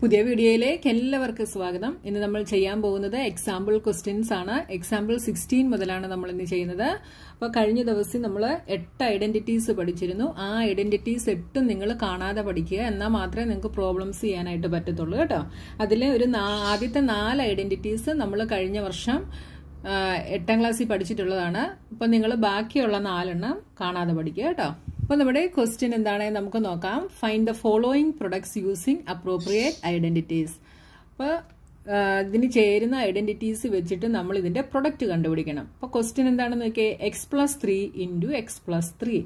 പുതിയ വീഡിയോയിലേക്ക് എല്ലാവർക്കും സ്വാഗതം ഇന്ന് നമ്മൾ ചെയ്യാൻ പോകുന്നത് എക്സാമ്പിൾ ക്വസ്റ്റ്യൻസ് ആണ് എക്സാമ്പിൾ സിക്സ്റ്റീൻ മുതലാണ് നമ്മൾ ഇന്ന് ചെയ്യുന്നത് അപ്പോൾ കഴിഞ്ഞ ദിവസം നമ്മൾ എട്ട് ഐഡന്റിറ്റീസ് പഠിച്ചിരുന്നു ആ ഐഡന്റിറ്റീസ് എട്ടും നിങ്ങൾ കാണാതെ പഠിക്കുക എന്നാൽ മാത്രമേ നിങ്ങൾക്ക് പ്രോബ്ലംസ് ചെയ്യാനായിട്ട് പറ്റത്തുള്ളൂ കേട്ടോ അതിലെ ഒരു ആദ്യത്തെ നാല് ഐഡന്റിറ്റീസ് നമ്മൾ കഴിഞ്ഞ വർഷം എട്ടാം ക്ലാസ്സിൽ പഠിച്ചിട്ടുള്ളതാണ് അപ്പം നിങ്ങൾ ബാക്കിയുള്ള നാലെണ്ണം കാണാതെ പഠിക്കുക കേട്ടോ അപ്പം നമ്മുടെ ക്വസ്റ്റ്യൻ എന്താണ് നമുക്ക് നോക്കാം find the following products using appropriate identities അപ്പോൾ ഇതിന് ചേരുന്ന ഐഡന്റിറ്റീസ് വെച്ചിട്ട് നമ്മൾ ഇതിന്റെ പ്രൊഡക്റ്റ് കണ്ടുപിടിക്കണം അപ്പോൾ ക്വസ്റ്റ്യൻ എന്താണെന്ന് നോക്കിയാൽ x plus three into x plus three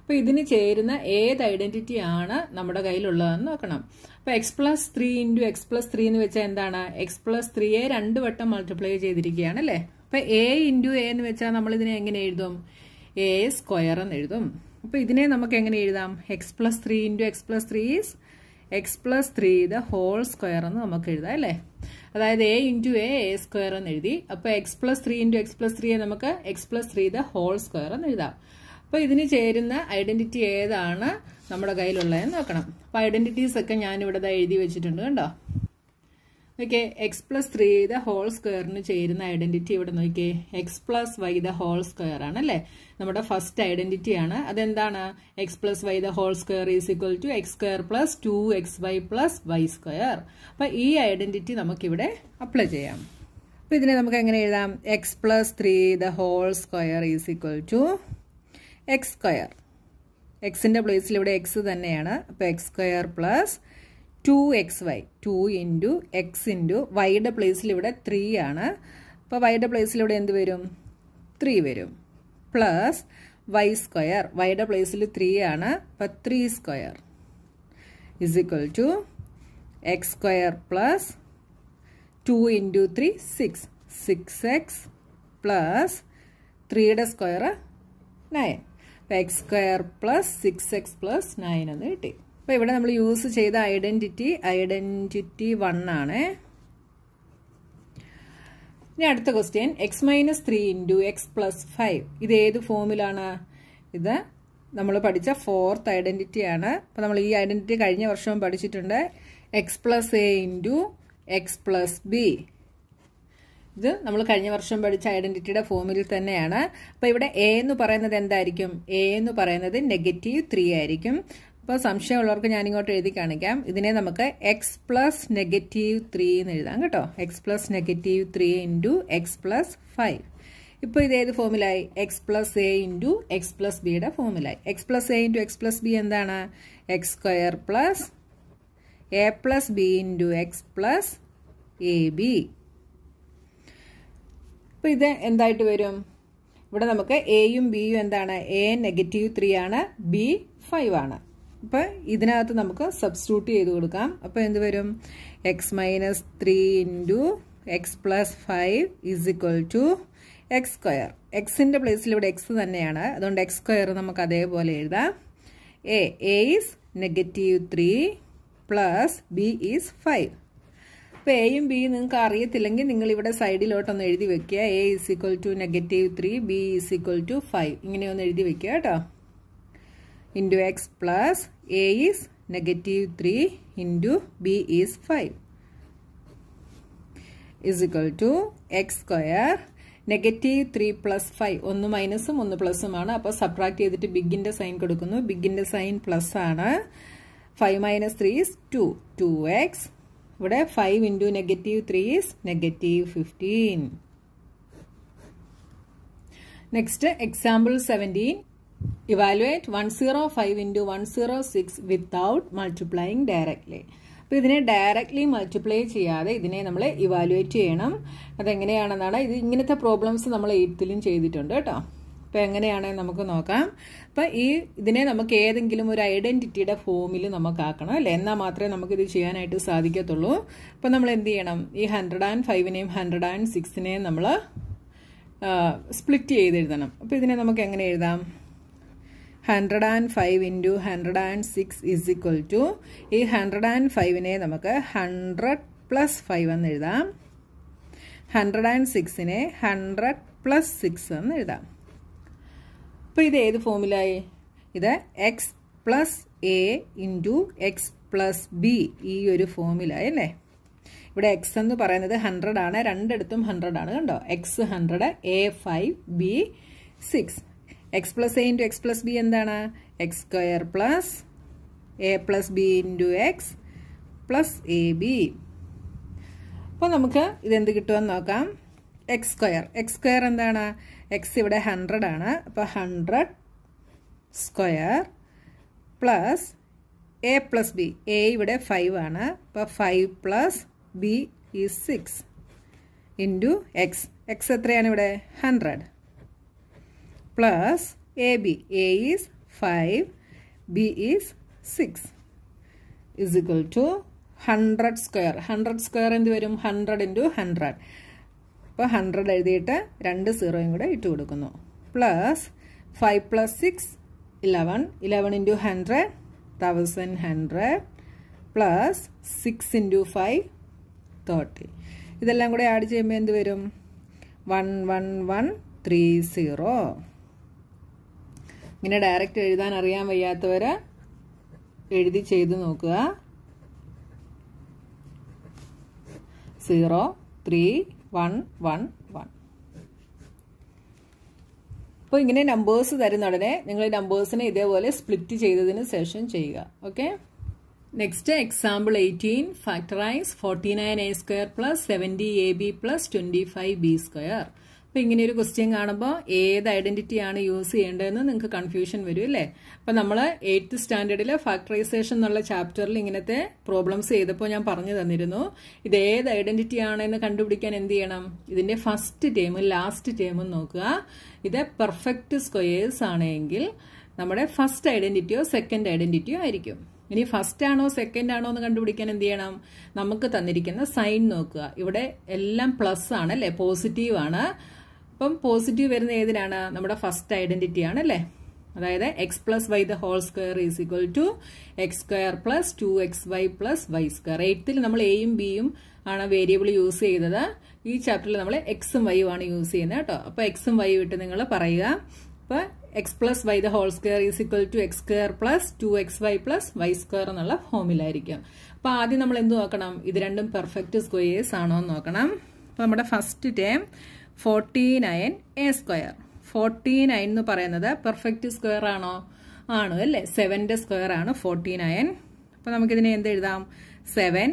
അപ്പോൾ ഇതിന് ചേരുന്ന ഏത് ഐഡന്റിറ്റി ആണ് നമ്മുടെ കയ്യിലുള്ളതെന്ന് നോക്കണം അപ്പോൾ x plus three into x plus three എന്ന് വെച്ചാൽ എന്താണ് എക്സ് പ്ലസ് ത്രീയെ രണ്ട് വട്ടം മൾട്ടിപ്ലൈ ചെയ്തിരിക്കുകയാണ് അല്ലേ അപ്പോൾ എ ഇൻറ്റു എ എന്ന് വെച്ചാൽ നമ്മൾ ഇതിനെ എങ്ങനെ എഴുതും എ സ്ക്വയർ എന്ന് എഴുതും അപ്പോൾ ഇതിനെ നമുക്ക് എങ്ങനെ എഴുതാം x plus three into x plus three is x plus three the whole square എന്ന് നമുക്ക് എഴുതാം അല്ലേ അതായത് a into a a square എന്ന് എഴുതി അപ്പോൾ x plus three into x plus ത്രീയെ നമുക്ക് x plus three the whole square എന്ന് എഴുതാം അപ്പോൾ ഇതിന് ചേരുന്ന ഐഡന്റിറ്റി ഏതാണ് നമ്മുടെ കയ്യിലുള്ളതെന്ന് നോക്കണം അപ്പോൾ ഐഡന്റിറ്റീസ് ഒക്കെ ഞാനിവിടെ എഴുതി വെച്ചിട്ടുണ്ട് കണ്ടോ നോക്കിയേ x plus three the whole സ്ക്വയറിന് ചേരുന്ന ഐഡന്റിറ്റി ഇവിടെ നോക്കിയേ x plus y the whole square ആണ് അല്ലേ നമ്മുടെ ഫസ്റ്റ് ഐഡന്റിറ്റി ആണ് അതെന്താണ് x plus y the whole square is equal to x square plus two x y plus y square അപ്പൊ ഈ ഐഡന്റിറ്റി നമുക്കിവിടെ അപ്ലൈ ചെയ്യാം അപ്പൊ ഇതിനെ നമുക്ക് എങ്ങനെ എഴുതാം x plus three the whole square is equal to x square എക്സിന്റെ പ്ലേസിൽ ഇവിടെ എക്സ് തന്നെയാണ് അപ്പൊ x square plus two x y two into x into വൈയുടെ പ്ലേസിൽ ഇവിടെ ത്രീ ആണ് അപ്പോൾ വൈയുടെ പ്ലേസിൽ ഇവിടെ എന്ത് വരും ത്രീ വരും പ്ലസ് വൈ സ്ക്വയർ വൈയുടെ പ്ലേസിൽ ത്രീ ആണ് അപ്പോൾ three square is equal to x square plus two into three six six x plus ത്രീയുടെ സ്ക്വയർ നയൻ അപ്പോൾ x square plus six x plus nine എന്ന് കിട്ടി അപ്പോൾ ഇവിടെ നമ്മൾ യൂസ് ചെയ്ത ഐഡൻറ്റിറ്റി ഐഡൻറ്റിറ്റി വൺ ആണ് ഇനി അടുത്ത question x minus three into x plus five ഇത് ഏത് ഫോമിലാണ് ഇത് നമ്മൾ പഠിച്ച ഫോർത്ത് ഐഡൻറ്റിറ്റി ആണ് അപ്പോൾ നമ്മൾ ഈ ഐഡൻറ്റിറ്റി കഴിഞ്ഞ വർഷവും പഠിച്ചിട്ടുണ്ട് x plus a into x plus b ഇത് നമ്മൾ കഴിഞ്ഞ വർഷം പഠിച്ച ഐഡൻറ്റിറ്റിയുടെ ഫോമിൽ തന്നെയാണ് അപ്പോൾ ഇവിടെ എ എന്ന് പറയുന്നത് എന്തായിരിക്കും എ എന്ന് പറയുന്നത് നെഗറ്റീവ് ത്രീ ആയിരിക്കും അപ്പോൾ സംശയമുള്ളവർക്ക് ഞാനിങ്ങോട്ട് എഴുതി കാണിക്കാം ഇതിനെ നമുക്ക് എക്സ് പ്ലസ് നെഗറ്റീവ് ത്രീ എന്ന് എഴുതാം കേട്ടോ x plus negative three into x plus five ഇപ്പോൾ ഇതേത് ഫോമിലായി x plus a into x plus ബിയുടെ ഫോമിലായി x plus a into x plus b എന്താണ് x square plus a plus b into x plus a b ഇപ്പോൾ ഇത് എന്തായിട്ട് വരും ഇവിടെ നമുക്ക് എയും ബിയും എന്താണ് എ നെഗറ്റീവ് ത്രീ ആണ് ബി ഫൈവ് ആണ് അപ്പോൾ ഇതിനകത്ത് നമുക്ക് സബ്സ്റ്റിറ്റ്യൂട്ട് ചെയ്ത് കൊടുക്കാം അപ്പോൾ എന്ത് വരും x minus three into x plus five is equal to x square എക്സിൻ്റെ പ്ലേസിൽ ഇവിടെ എക്സ് തന്നെയാണ് അതുകൊണ്ട് എക്സ് സ്ക്വയർ നമുക്ക് അതേപോലെ എഴുതാം a as negative three plus b is five അപ്പോൾ എയും ബി നിങ്ങൾക്ക് അറിയത്തില്ലെങ്കിൽ നിങ്ങൾ ഇവിടെ സൈഡിലോട്ടൊന്ന് എഴുതി വെക്കുക a is equal to negative three b is equal to five ഇങ്ങനെയൊന്ന് എഴുതി വെക്കുക കേട്ടോ into x plus a is negative three into b is five is equal to x square negative three plus five ഒന്ന് മൈനസും ഒന്ന് പ്ലസ്സുമാണ് അപ്പോൾ subtract ചെയ്തിട്ട് ബിഗിൻ്റെ സൈൻ കൊടുക്കുന്നു ബിഗിൻ്റെ സൈൻ പ്ലസ് ആണ് five minus three is two two x ഇവിടെ five into negative three is negative fifteen next example seventeen evaluate one zero five into one zero six without multiplying directly അപ്പം ഇതിനെ directly multiply ചെയ്യാതെ ഇതിനെ നമ്മൾ evaluate ചെയ്യണം അതെങ്ങനെയാണെന്നാണ് ഇത് ഇങ്ങനത്തെ problems നമ്മൾ എയ്ത്തിലും ചെയ്തിട്ടുണ്ട് കേട്ടോ അപ്പം എങ്ങനെയാണെന്ന് നമുക്ക് നോക്കാം അപ്പം ഈ ഇതിനെ നമുക്ക് ഏതെങ്കിലും ഒരു ഐഡൻറ്റിറ്റിയുടെ ഫോമിൽ നമുക്കാക്കണം അല്ലേ എന്നാൽ മാത്രമേ നമുക്കിത് ചെയ്യാനായിട്ട് സാധിക്കത്തുള്ളൂ അപ്പം നമ്മൾ എന്ത് ചെയ്യണം ഈ ഹൺഡ്രഡ് ആൻഡ് ഫൈവിനെയും ഹൺഡ്രഡ് ആൻഡ് സിക്സിനെയും നമ്മൾ സ്പ്ലിറ്റ് ചെയ്ത് എഴുതണം അപ്പം ഇതിനെ നമുക്ക് എങ്ങനെ എഴുതാം hundred and five into hundred and six is equal to ഈ ഹൺഡ്രഡ് ആൻഡ് ഫൈവിനെ നമുക്ക് ഹൺഡ്രഡ് പ്ലസ് ഫൈവ് എന്ന് എഴുതാം ഹൺഡ്രഡ് ആൻഡ് സിക്സിനെ ഹൺഡ്രഡ് പ്ലസ് സിക്സ് എന്ന് എഴുതാം അപ്പോൾ ഇത് ഏത് ഫോമിലായി ഇത് x plus a into x plus b ഈ ഒരു ഫോമിലായി അല്ലേ ഇവിടെ എക്സ് എന്ന് പറയുന്നത് ഹൺഡ്രഡ് ആണ് രണ്ടിടത്തും ഹൺഡ്രഡ് ആണ് കണ്ടോ x hundred a five b six x plus a into x plus b എന്താണ് x square plus a plus b into x plus a b അപ്പോൾ നമുക്ക് ഇതെന്ത് കിട്ടുമെന്ന് നോക്കാം എക്സ് സ്ക്വയർ എക്സ് സ്ക്വയർ എന്താണ് എക്സ് ഇവിടെ ഹൺഡ്രഡ് ആണ് അപ്പോൾ hundred square plus a plus b a ഇവിടെ ഫൈവ് ആണ് അപ്പോൾ five plus b is six into x x എത്രയാണ് ഇവിടെ hundred plus AB. A is 5, B is 6 is equal to 100 square. 100 square in വരും hundred 100 into അപ്പോൾ 100 എഴുതിയിട്ട് രണ്ട് സീറോയും കൂടെ ഇട്ട് കൊടുക്കുന്നു plus five plus six eleven eleven into hundred thousand hundred plus six into five thirty ഇതെല്ലാം കൂടെ ആഡ് ചെയ്യുമ്പോൾ എന്ത് വരും one one one three zero ഇങ്ങനെ ഡയറക്റ്റ് എഴുതാൻ അറിയാൻ വയ്യാത്തവർ എഴുതി ചെയ്ത് നോക്കുക zero three one one one അപ്പോൾ ഇങ്ങനെ നമ്പേഴ്സ് തരുന്ന ഉടനെ നിങ്ങൾ നമ്പേഴ്സിനെ ഇതേപോലെ സ്പ്ലിറ്റ് ചെയ്തതിന് ശേഷം ചെയ്യുക okay next example eighteen factorise forty nine a square plus seventy a b plus twenty five b square അപ്പോൾ ഇങ്ങനെ ഒരു ക്വസ്റ്റ്യൻ കാണുമ്പോൾ ഏത് ഐഡൻറ്റിറ്റിയാണ് യൂസ് ചെയ്യേണ്ടതെന്ന് നിങ്ങൾക്ക് കൺഫ്യൂഷൻ വരും അല്ലേ അപ്പോൾ നമ്മൾ എയ്ത്ത് സ്റ്റാൻഡേർഡിലെ ഫാക്ടറൈസേഷൻ എന്നുള്ള ചാപ്റ്ററിൽ ഇങ്ങനത്തെ പ്രോബ്ലംസ് ചെയ്തപ്പോൾ ഞാൻ പറഞ്ഞു തന്നിരുന്നു ഇത് ഏത് ഐഡൻറ്റിറ്റി ആണെന്ന് കണ്ടുപിടിക്കാൻ എന്ത് ചെയ്യണം ഇതിൻ്റെ ഫസ്റ്റ് ടേമും ലാസ്റ്റ് ടേമും നോക്കുക ഇത് പെർഫെക്റ്റ് സ്ക്വയേഴ്സ് ആണെങ്കിൽ നമ്മുടെ ഫസ്റ്റ് ഐഡൻറ്റിറ്റിയോ സെക്കൻഡ് ഐഡൻറ്റിറ്റിയോ ആയിരിക്കും ഇനി ഫസ്റ്റ് ആണോ സെക്കൻഡ് ആണോ എന്ന് കണ്ടുപിടിക്കാൻ എന്ത് ചെയ്യണം നമുക്ക് തന്നിരിക്കുന്ന സൈൻ നോക്കുക ഇവിടെ എല്ലാം പ്ലസ് ആണ് അല്ലേ പോസിറ്റീവ് ആണ് അപ്പം പോസിറ്റീവ് വരുന്ന ഏതിനാണ് നമ്മുടെ ഫസ്റ്റ് ഐഡന്റിറ്റി ആണ് അല്ലേ അതായത് x plus y the whole square is equal to x square plus two x y plus y square എയ്ത്തിൽ നമ്മൾ എയും ബിയും ആണ് വേരിയബിൾ യൂസ് ചെയ്തത് ഈ ചാപ്റ്ററിൽ നമ്മൾ എക്സും വൈയും ആണ് യൂസ് ചെയ്യുന്നത് കേട്ടോ അപ്പോൾ എക്സും വൈ വിട്ട് നിങ്ങൾ പറയുക അപ്പോൾ x plus y the whole square is equal to x square plus two x y plus y square എന്നുള്ള ഫോമിലായിരിക്കും അപ്പോൾ ആദ്യം നമ്മൾ എന്ത് നോക്കണം ഇത് രണ്ടും പെർഫെക്റ്റ് സ്ക്വയേഴ്സ് ആണോ എന്ന് നോക്കണം അപ്പോൾ നമ്മുടെ first term forty nine a square forty nine എന്ന് പറയുന്നത് പെർഫെക്റ്റ് സ്ക്വയർ ആണോ ആണ് അല്ലേ സെവൻ്റെ സ്ക്വയർ ആണ് ഫോർട്ടി നയൻ അപ്പോൾ നമുക്കിതിനെ എന്ത് എഴുതാം seven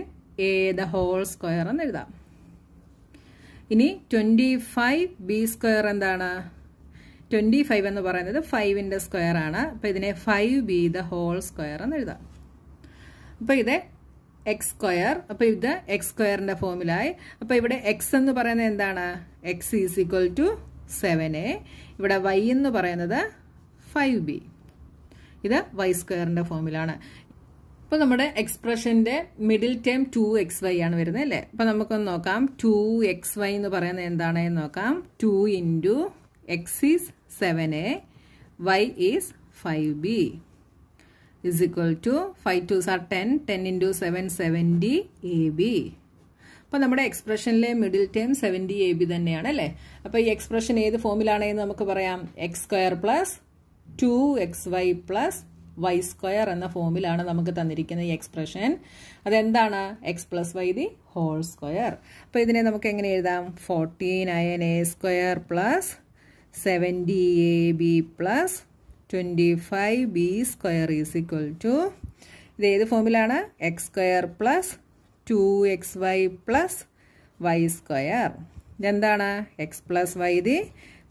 a the whole square എന്ന് എഴുതാം ഇനി ട്വൻറ്റി ഫൈവ് ബി സ്ക്വയർ എന്താണ് ട്വൻറ്റി ഫൈവ് എന്ന് പറയുന്നത് ഫൈവിൻ്റെ സ്ക്വയർ ആണ് അപ്പോൾ ഇതിനെ five b the whole square എന്ന് എഴുതാം അപ്പോൾ ഇത് എക്സ് സ്ക്വയർ അപ്പോൾ ഇത് എക്സ് സ്ക്വയറിന്റെ ഫോമിലായി അപ്പോൾ ഇവിടെ എക്സ് എന്ന് പറയുന്നത് എന്താണ് x is equal to seven a ഇവിടെ വൈ എന്ന് പറയുന്നത് ഫൈവ് ബി ഇത് വൈ സ്ക്വയറിന്റെ ഫോമിലാണ് അപ്പോൾ നമ്മുടെ എക്സ്പ്രഷന്റെ middle term two x y ആണ് വരുന്നത് അല്ലെ അപ്പോൾ നമുക്കൊന്ന് നോക്കാം ടു എക്സ് വൈ എന്ന് പറയുന്നത് എന്താണ് എന്ന് നോക്കാം two into x is seven a y is five b is equal to 5 twos are 10, 10 into 7, 70 AB. അപ്പോൾ നമ്മുടെ എക്സ്പ്രഷനിലെ middle term seventy a b തന്നെയാണ് അല്ലേ അപ്പോൾ ഈ എക്സ്പ്രഷൻ ഏത് ഫോമിലാണെന്ന് നമുക്ക് പറയാം x square plus two x y plus y square എന്ന ഫോമിലാണ് നമുക്ക് തന്നിരിക്കുന്ന ഈ എക്സ്പ്രഷൻ അതെന്താണ് x plus y the whole square അപ്പോൾ ഇതിനെ നമുക്ക് എങ്ങനെ എഴുതാം forty nine a square plus seventy a b plus twenty five b square is equal to ഇത് ഏത് ഫോമിലാണ് x square plus two x y plus y square ഇതെന്താണ് x plus y the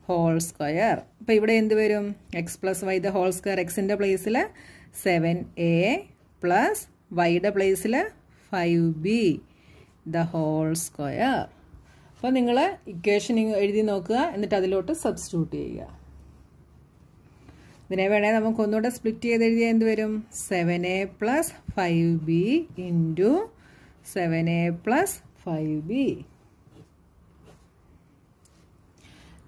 whole square അപ്പോൾ ഇവിടെ എന്ത് വരും x plus y the whole square എക്സിൻ്റെ പ്ലേസിൽ സെവൻ എ പ്ലസ് വൈയുടെ പ്ലേസിൽ five b the whole square അപ്പോൾ നിങ്ങൾ ഇക്വേഷൻ എഴുതി നോക്കുക എന്നിട്ട് അതിലോട്ട് സബ്സ്റ്റിറ്റ്യൂട്ട് ചെയ്യുക ഇതിനെ വേണേൽ നമുക്ക് ഒന്നുകൂടെ സ്പ്ലിറ്റ് ചെയ്ത് എഴുതിയാൽ എന്ത് വരും seven a plus five b into seven a plus five b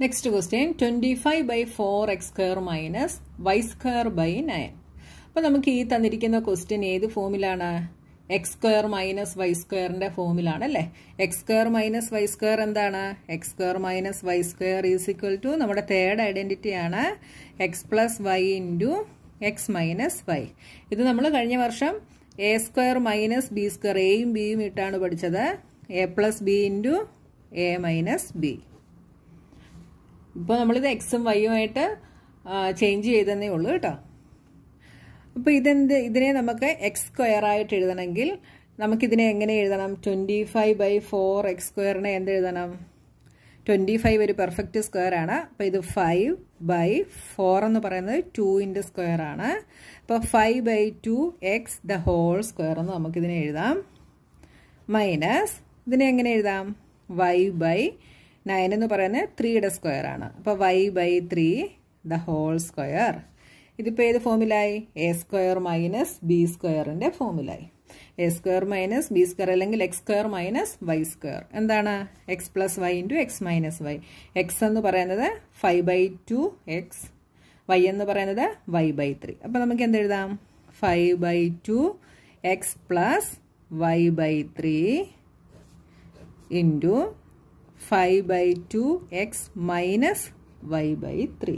next question twenty five by four x square minus y square by nine അപ്പോൾ നമുക്ക് ഈ തന്നിരിക്കുന്ന ക്വസ്റ്റ്യൻ ഏത് ഫോമിലാണ് എക്സ് സ്ക്വയർ മൈനസ് വൈ സ്ക്വയറിന്റെ ഫോമിലാണ് അല്ലെ x square minus y square എന്താണ് x square minus y square is equal to നമ്മുടെ തേർഡ് ഐഡന്റിറ്റി ആണ് x plus y into x minus y ഇത് നമ്മൾ കഴിഞ്ഞ വർഷം a square minus b square എയും ബിയും ഇട്ടാണ് പഠിച്ചത് a plus b into a minus b ഇപ്പോൾ നമ്മളിത് എക്സും വൈയുമായിട്ട് ചേഞ്ച് ചെയ്തെന്നേ ഉള്ളൂ കേട്ടോ അപ്പോൾ ഇതെന്ത് ഇതിനെ നമുക്ക് എക്സ് സ്ക്വയർ ആയിട്ട് എഴുതണമെങ്കിൽ നമുക്കിതിനെ എങ്ങനെ എഴുതണം twenty five by four x സ്ക്വയറിനെ എന്ത് എഴുതണം ട്വൻറ്റി ഫൈവ് ഒരു പെർഫെക്റ്റ് സ്ക്വയർ ആണ് അപ്പോൾ ഇത് ഫൈവ് ബൈ ഫോർ എന്ന് പറയുന്നത് ടൂവിൻ്റെ സ്ക്വയർ ആണ് അപ്പോൾ five by two x the whole square എന്ന് നമുക്കിതിനെ എഴുതാം മൈനസ് ഇതിനെ എങ്ങനെ എഴുതാം വൈ ബൈ നയൻ എന്ന് പറയുന്നത് ത്രീയുടെ സ്ക്വയർ ആണ് അപ്പോൾ y by three the whole square ഇതിപ്പോൾ ഏത് ഫോമിലായി എ സ്ക്വയർ മൈനസ് ബി സ്ക്വയറിൻ്റെ ഫോമിലായി a square minus b square അല്ലെങ്കിൽ x square minus y square എന്താണ് x plus y into x minus y x എന്ന് പറയുന്നത് five by two x y എന്ന് പറയുന്നത് വൈ ബൈ ത്രീ അപ്പം നമുക്ക് എന്ത് എഴുതാം five by two x plus y by three into five by two x minus Y by three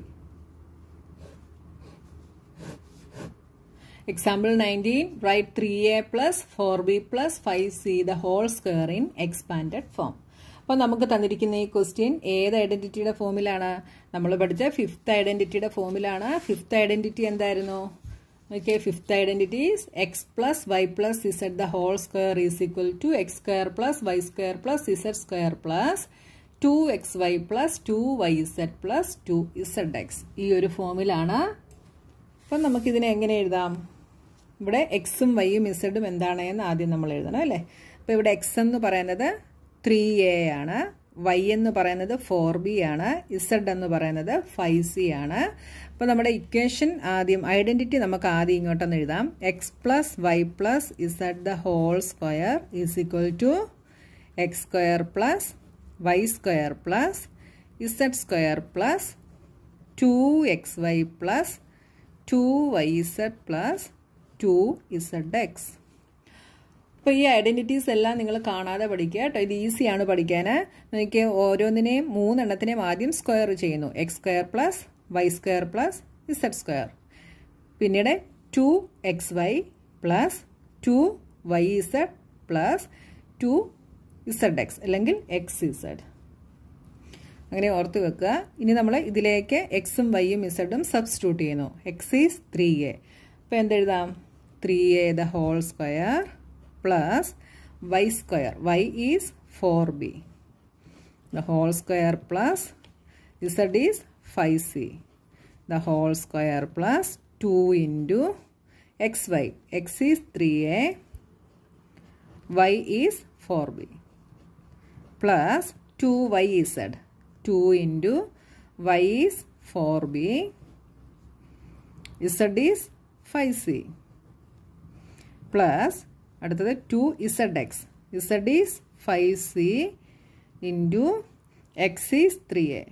Example 19, write 3a plus 4b plus 5c the whole square in expanded form. അപ്പോൾ നമുക്ക് തന്നിരിക്കുന്ന ഈ question ഏത് ഐഡൻറ്റിറ്റിയുടെ ഫോമിലാണ് നമ്മൾ പഠിച്ച fifth ഐഡൻറ്റിറ്റിയുടെ ഫോമിലാണ് ഫിഫ്ത്ത് ഐഡൻറ്റിറ്റി എന്തായിരുന്നു okay fifth identity is x plus y plus z the whole square is equal to x square plus y square plus z square plus two x y plus two y z plus two z x ഈ ഒരു ഫോമിലാണ് അപ്പം നമുക്കിതിനെ എങ്ങനെ എഴുതാം ഇവിടെ എക്സും വൈയും ഇസഡും എന്താണ് എന്ന് ആദ്യം നമ്മൾ എഴുതണം അല്ലേ അപ്പോൾ ഇവിടെ എക്സ് എന്ന് പറയുന്നത് ത്രീ എ ആണ് വൈ എന്ന് പറയുന്നത് ഫോർ ബി ആണ് ഇസഡ് എന്ന് പറയുന്നത് ഫൈവ് സി ആണ് അപ്പോൾ നമ്മുടെ ഇക്വേഷൻ ആദ്യം ഐഡൻറ്റിറ്റി നമുക്ക് ആദ്യം ഇങ്ങോട്ടൊന്ന് എഴുതാം x plus y plus z the whole square is equal to x square plus y square plus z square plus two x y plus two y z plus two z x അപ്പോൾ ഈ identities എല്ലാം നിങ്ങൾ കാണാതെ പഠിക്കുക കേട്ടോ ഇത് ഈസിയാണ് പഠിക്കാൻ നിങ്ങൾക്ക് ഓരോന്നിനെയും മൂന്നെണ്ണത്തിനെയും ആദ്യം സ്ക്വയർ ചെയ്യുന്നു x square plus y square plus z square പിന്നീട് two x y plus two y z plus two z x അല്ലെങ്കിൽ എക്സ് ഇസഡ് അങ്ങനെ ഓർത്ത് വെക്കുക ഇനി നമ്മൾ ഇതിലേക്ക് എക്സും വൈയും ഇസഡും സബ്സ്റ്റിറ്റ്യൂട്ട് ചെയ്യുന്നു എക്സ് ഈസ് ത്രീ എ അപ്പോൾ എന്തെഴുതാം three a the whole square plus y square y is four b the whole square plus z is five c the whole square plus two into X y x is three a y is four b plus two y z 2 into y is 4b, z is 5c plus അടുത്തത് 2zx z is 5c into x is 3a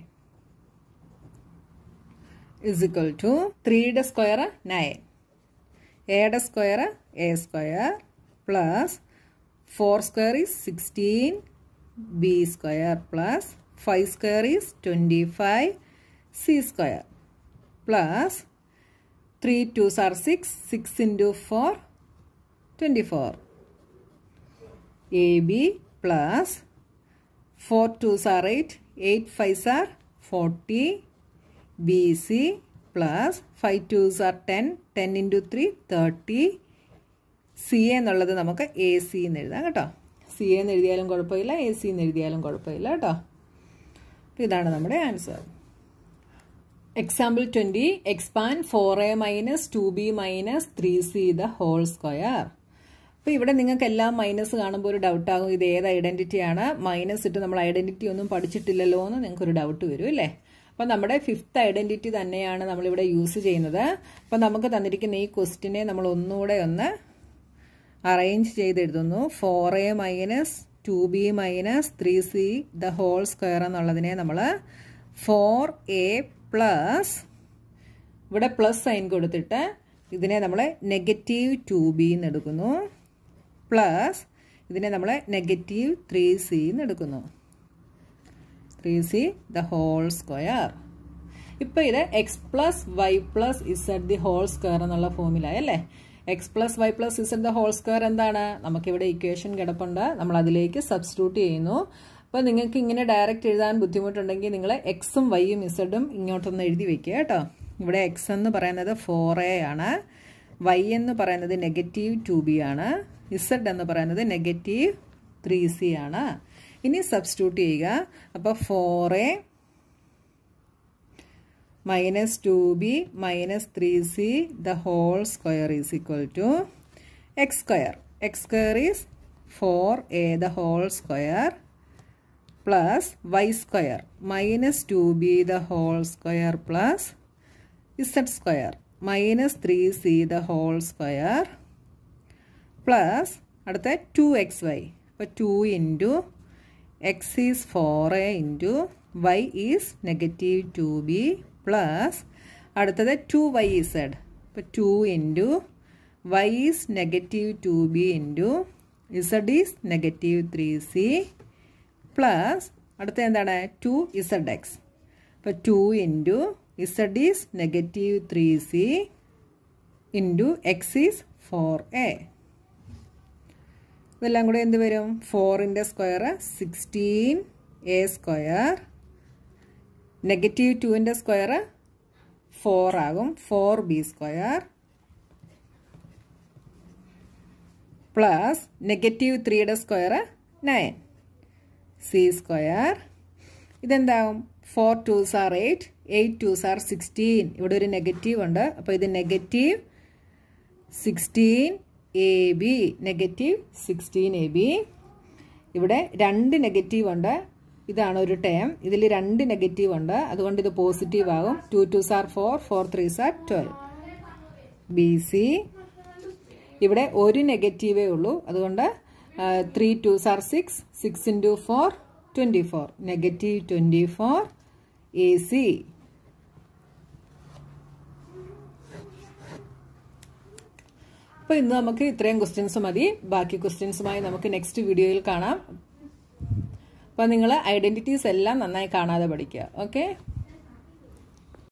is equal to 3യുടെ square 9 എയുടെ square a square plus four square is sixteen b square plus five square is twenty five c square plus three twos are six six into four twenty four a b plus four twos are eight eight fives are forty b c plus five twos are ten ten into three thirty c എന്നുള്ളത് നമുക്ക് A C എന്ന് എഴുതാം കേട്ടോ C എന്ന് എഴുതിയാലും കുഴപ്പമില്ല A C എന്ന് എഴുതിയാലും കുഴപ്പമില്ല കേട്ടോ അപ്പോൾ ഇതാണ് നമ്മുടെ answer example twenty expand four a minus two b minus three c the whole square അപ്പോൾ ഇവിടെ നിങ്ങൾക്ക് എല്ലാം മൈനസ് കാണുമ്പോൾ ഒരു ഡൗട്ടാകും ഇത് ഏത് ഐഡൻറ്റിറ്റിയാണ് മൈനസ് ഇട്ട് നമ്മൾ ഐഡൻറ്റിറ്റി ഒന്നും പഠിച്ചിട്ടില്ലല്ലോ എന്ന് നിങ്ങൾക്ക് ഒരു ഡൗട്ട് വരും അല്ലേ അപ്പോൾ നമ്മുടെ ഫിഫ്ത്ത് ഐഡൻറ്റിറ്റി തന്നെയാണ് നമ്മളിവിടെ യൂസ് ചെയ്യുന്നത് അപ്പോൾ നമുക്ക് തന്നിരിക്കുന്ന ഈ ക്വസ്റ്റിനെ നമ്മൾ ഒന്നുകൂടെ ഒന്ന് അറേഞ്ച് എഴുതുന്നു four a minus two b minus three c the whole square എന്നുള്ളതിനെ നമ്മൾ ഫോർ എ പ്ലസ് ഇവിടെ പ്ലസ് സൈൻ കൊടുത്തിട്ട് ഇതിനെ നമ്മൾ നെഗറ്റീവ് ടു ബി എന്ന് എടുക്കുന്നു പ്ലസ് ഇതിനെ നമ്മൾ നെഗറ്റീവ് ത്രീ സി എന്ന് എടുക്കുന്നു three c the whole square ഇപ്പം ഇത് x plus y plus is z the whole square എന്നുള്ള ഫോമിലായല്ലേ x plus y plus z the whole square എന്താണ് നമുക്കിവിടെ ഇക്വേഷൻ കിടപ്പുണ്ട് നമ്മൾ അതിലേക്ക് സബ്സ്റ്റിറ്റ്യൂട്ട് ചെയ്യുന്നു അപ്പോൾ നിങ്ങൾക്ക് ഇങ്ങനെ ഡയറക്റ്റ് എഴുതാൻ ബുദ്ധിമുട്ടുണ്ടെങ്കിൽ നിങ്ങൾ എക്സും വൈയും ഇസഡും ഇങ്ങോട്ടൊന്ന് എഴുതി വെക്കുക കേട്ടോ ഇവിടെ എക്സ് എന്ന് പറയുന്നത് ഫോർ എ ആണ് വൈ എന്ന് പറയുന്നത് നെഗറ്റീവ് ടു ബി ആണ് ഇസഡ് എന്ന് പറയുന്നത് നെഗറ്റീവ് ത്രീ സി ആണ് ഇനി സബ്സ്റ്റിറ്റ്യൂട്ട് ചെയ്യുക അപ്പോൾ four a minus 2b minus 3c the whole square is equal to x square. x square is 4a the whole square plus y square minus 2b the whole square plus z square minus 3c the whole square plus 2xy. two x y അപ്പോൾ two into x is four a into y plus അടുത്തത് two y z അപ്പോൾ two into y is negative two b into z is negative three c plus അടുത്ത എന്താണ് two z x അപ്പോൾ two into z is negative three c into x is four a ഇതെല്ലാം കൂടെ എന്ത് വരും ഫോറിൻ്റെ square sixteen a square negative ടുവിൻ്റെ square four ആകും four b square plus negative ത്രീയുടെ സ്ക്വയർ നയൻ സി സ്ക്വയർ ഇതെന്താകും four twos are eight eight twos are sixteen ഇവിടെ ഒരു നെഗറ്റീവ് ഉണ്ട് അപ്പോൾ ഇത് negative sixteen a b negative sixteen a b ഇവിടെ രണ്ട് നെഗറ്റീവ് ഉണ്ട് ഇതാണ് ഒരു ടേം ഇതിൽ രണ്ട് നെഗറ്റീവ് ഉണ്ട് അതുകൊണ്ട് ഇത് പോസിറ്റീവ് ആകും two twos are four four threes are twelve b c ഇവിടെ ഒരു നെഗറ്റീവേ ഉള്ളൂ അതുകൊണ്ട് three twos are six six into four twenty four negative twenty four a c അപ്പോൾ ഇന്ന് നമുക്ക് ഇത്രയും ക്വസ്റ്റ്യൻസ് മതി ബാക്കി ക്വസ്റ്റ്യൻസുമായി നമുക്ക് നെക്സ്റ്റ് വീഡിയോയിൽ കാണാം അപ്പോൾ നിങ്ങൾ ഐഡൻറ്റിറ്റീസ് എല്ലാം നന്നായി കാണാതെ പഠിക്കുക ഓക്കെ